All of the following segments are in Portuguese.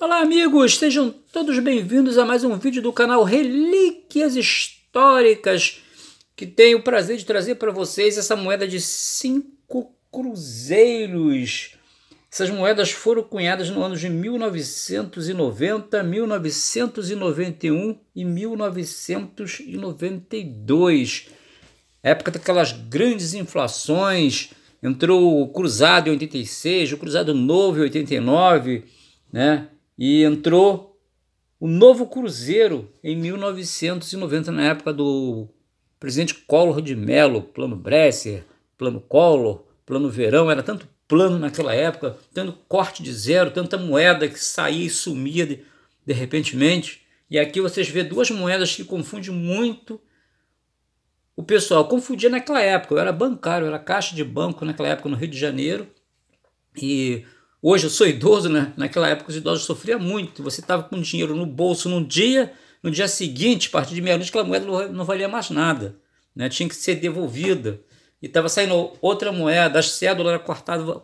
Olá amigos, sejam todos bem-vindos a mais um vídeo do canal Relíquias Históricas, que tenho o prazer de trazer para vocês essa moeda de cinco cruzeiros. Essas moedas foram cunhadas no ano de 1990, 1991 e 1992. Época daquelas grandes inflações, entrou o cruzado em 86, o cruzado novo em 89, né? e entrou o novo Cruzeiro em 1990, na época do presidente Collor de Mello, plano Bresser, plano Collor, plano Verão, era tanto plano naquela época, tanto corte de zero, tanta moeda que saía e sumia de, de repentemente. E aqui vocês vê duas moedas que confundem muito o pessoal. Confundia naquela época, eu era bancário, eu era caixa de banco naquela época no Rio de Janeiro. E Hoje eu sou idoso, né? naquela época os idosos sofriam muito. Você estava com dinheiro no bolso num dia, no dia seguinte, a partir de meia-noite, aquela moeda não valia mais nada. Né? Tinha que ser devolvida. E estava saindo outra moeda, as cédulas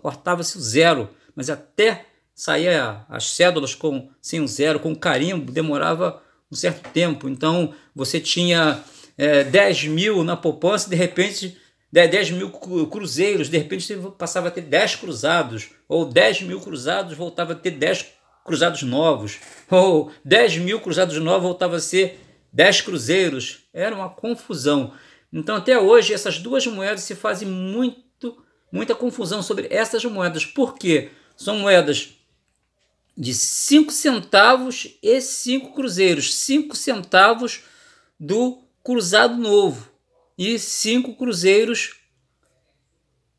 cortava-se o zero. Mas até sair as cédulas com, sem o zero, com o carimbo, demorava um certo tempo. Então você tinha é, eh, 10 mil na poupança, de repente 10 mil cruzeiros, de repente você passava a ter 10 cruzados, ou 10 mil cruzados voltava a ter 10 cruzados novos, ou 10 mil cruzados novos voltava a ser 10 cruzeiros. Era uma confusão. Então, até hoje, essas duas moedas se fazem muito, muita confusão sobre essas moedas. Por quê? São moedas de 5 centavos e 5 cruzeiros. 5 centavos do cruzado novo e cinco cruzeiros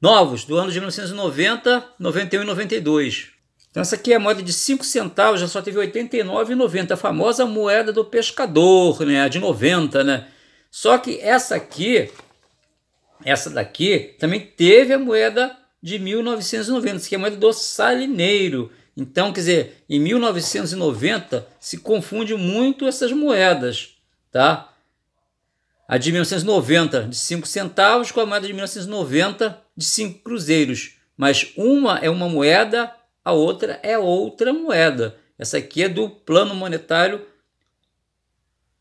novos do ano de 1990, 91 e 92. Então essa aqui é a moeda de 5 centavos, já só teve 89,90, a famosa moeda do pescador, né, a de 90, né? Só que essa aqui, essa daqui, também teve a moeda de 1990, essa aqui é a moeda do salineiro. Então, quer dizer, em 1990 se confunde muito essas moedas, tá? A de 1990 de 5 centavos com a moeda de 1990 de 5 cruzeiros. Mas uma é uma moeda, a outra é outra moeda. Essa aqui é do Plano Monetário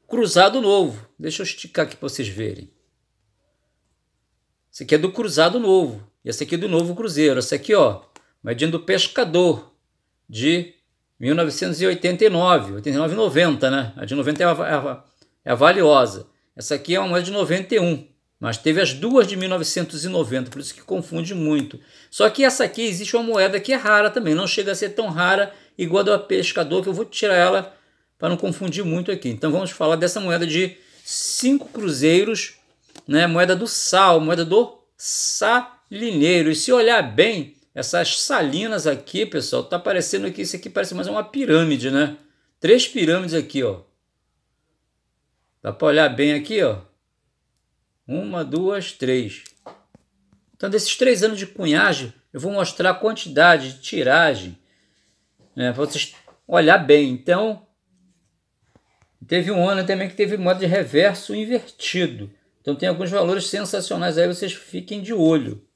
Cruzado Novo. Deixa eu esticar aqui para vocês verem. Essa aqui é do Cruzado Novo. E essa aqui é do Novo Cruzeiro. Essa aqui, ó, moedinha do Pescador, de 1989. 89,90, né? A de 90 é a, é a, é a valiosa. Essa aqui é uma moeda de 91, mas teve as duas de 1990, por isso que confunde muito. Só que essa aqui existe uma moeda que é rara também, não chega a ser tão rara igual a do pescador, que eu vou tirar ela para não confundir muito aqui. Então vamos falar dessa moeda de 5 cruzeiros, né? moeda do sal, moeda do salineiro. E se olhar bem, essas salinas aqui, pessoal, tá parecendo que isso aqui parece mais uma pirâmide, né? Três pirâmides aqui, ó. Dá para olhar bem aqui, ó. Uma, duas, três. Então, desses três anos de cunhagem, eu vou mostrar a quantidade de tiragem, né, para vocês olhar bem. Então, teve um ano também que teve modo de reverso invertido. Então, tem alguns valores sensacionais aí, vocês fiquem de olho.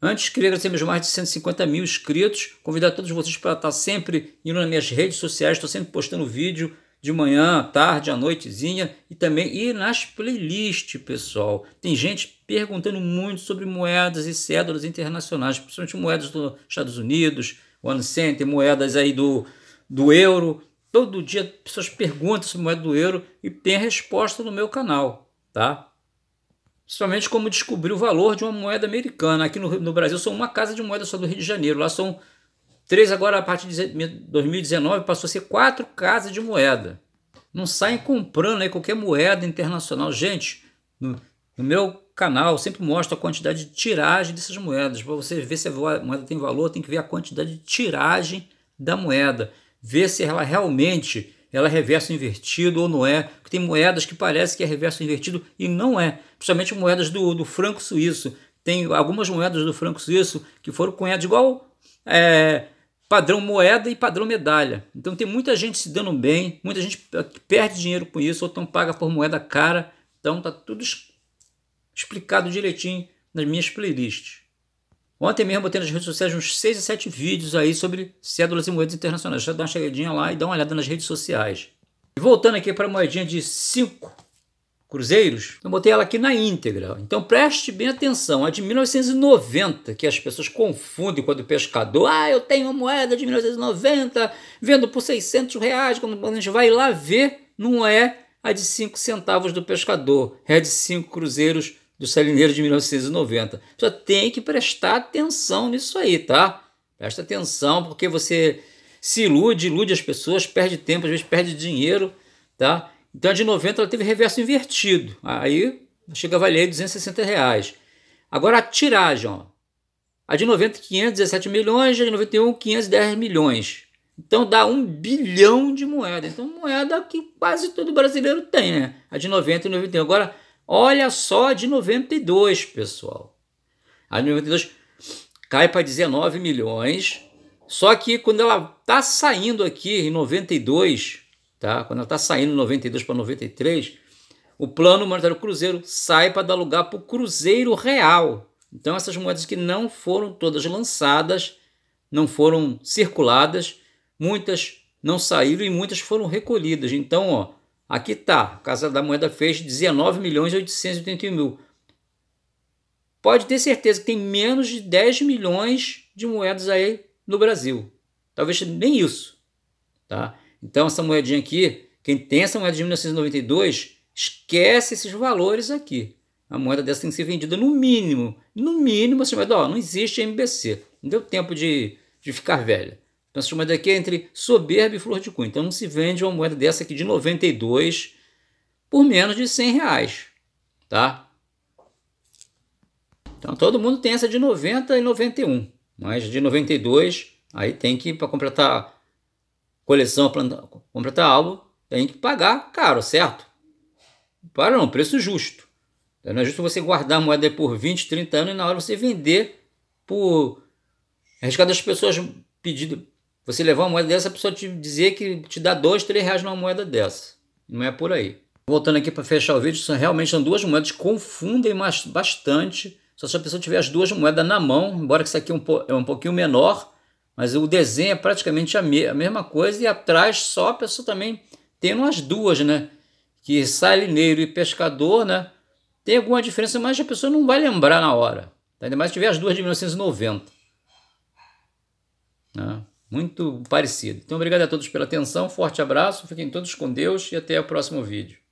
Antes que agradecemos mais de 150 mil inscritos, convidar todos vocês para estar sempre indo nas minhas redes sociais, estou sempre postando vídeo de manhã, à tarde, à noitezinha e também ir nas playlists, pessoal. Tem gente perguntando muito sobre moedas e cédulas internacionais, principalmente moedas dos Estados Unidos, one cent, moedas aí do, do euro. Todo dia pessoas perguntam sobre moeda do euro e tem a resposta no meu canal, tá? Principalmente como descobrir o valor de uma moeda americana. Aqui no, no Brasil são uma casa de moeda só do Rio de Janeiro, lá são Três agora, a partir de 2019, passou a ser quatro casas de moeda. Não saem comprando aí qualquer moeda internacional. Gente, no, no meu canal sempre mostro a quantidade de tiragem dessas moedas. Para você ver se a moeda tem valor, tem que ver a quantidade de tiragem da moeda. Ver se ela realmente ela é reverso invertido ou não é. Porque tem moedas que parece que é reverso invertido e não é. Principalmente moedas do, do franco suíço. Tem algumas moedas do franco suíço que foram cunhadas igual... É, padrão moeda e padrão medalha. Então tem muita gente se dando bem, muita gente perde dinheiro com isso, ou então paga por moeda cara. Então tá tudo explicado direitinho nas minhas playlists. Ontem mesmo botei nas redes sociais uns 6 a 7 vídeos aí sobre cédulas e moedas internacionais. Já dá uma chegadinha lá e dá uma olhada nas redes sociais. E voltando aqui para a moedinha de 5 Cruzeiros, eu botei ela aqui na íntegra. Então preste bem atenção, A de 1990 que as pessoas confundem quando o pescador, ah, eu tenho uma moeda de 1990, vendo por 600 reais, quando a gente vai lá ver, não é a de 5 centavos do pescador, é de 5 cruzeiros do salineiro de 1990. Só tem que prestar atenção nisso aí, tá? Presta atenção, porque você se ilude, ilude as pessoas, perde tempo, às vezes perde dinheiro, tá? Então a de 90 ela teve reverso invertido. Aí chega a valer 260 reais. Agora a tiragem, ó. A de 90, 517 milhões, a de 91, 510 milhões. Então dá um bilhão de moeda. Então, moeda que quase todo brasileiro tem, né? A de 90 e 91. Agora, olha só a de 92, pessoal. A de 92 cai para 19 milhões. Só que quando ela tá saindo aqui em 92, Tá? Quando ela está saindo 92 para 93, o plano monetário cruzeiro sai para dar lugar para o cruzeiro real. Então essas moedas que não foram todas lançadas, não foram circuladas, muitas não saíram e muitas foram recolhidas. Então, ó, aqui tá, a Casa da Moeda fez 19 milhões e 881 mil. Pode ter certeza que tem menos de 10 milhões de moedas aí no Brasil. Talvez nem isso, tá? Então, essa moedinha aqui, quem tem essa moeda de 1992, esquece esses valores aqui. A moeda dessa tem que ser vendida no mínimo. No mínimo, essa moeda, ó, não existe MBC. Não deu tempo de, de ficar velha. Então, essa moeda aqui é entre soberba e flor de cunha. Então, não se vende uma moeda dessa aqui de 92 por menos de 100 reais, tá? Então, todo mundo tem essa de 90 e 91. Mas de 92, aí tem que, para completar coleção completa álbum, tem que pagar caro, certo? Para não, preço justo. Então, não é justo você guardar a moeda por 20, 30 anos e na hora você vender por arriscado as pessoas pedindo. Você levar uma moeda dessa, a pessoa te dizer que te dá 2, 3 reais numa moeda dessa. Não é por aí. Voltando aqui para fechar o vídeo, são, realmente são duas moedas que confundem bastante. Só se a pessoa tiver as duas moedas na mão, embora que isso aqui é um, é um pouquinho menor, mas o desenho é praticamente a, me a mesma coisa e atrás só a pessoa também tendo as duas, né? Que salineiro e pescador, né? Tem alguma diferença, mas a pessoa não vai lembrar na hora. Tá? Ainda mais se tiver as duas de 1990. Né? Muito parecido. Então, obrigado a todos pela atenção, forte abraço, fiquem todos com Deus e até o próximo vídeo.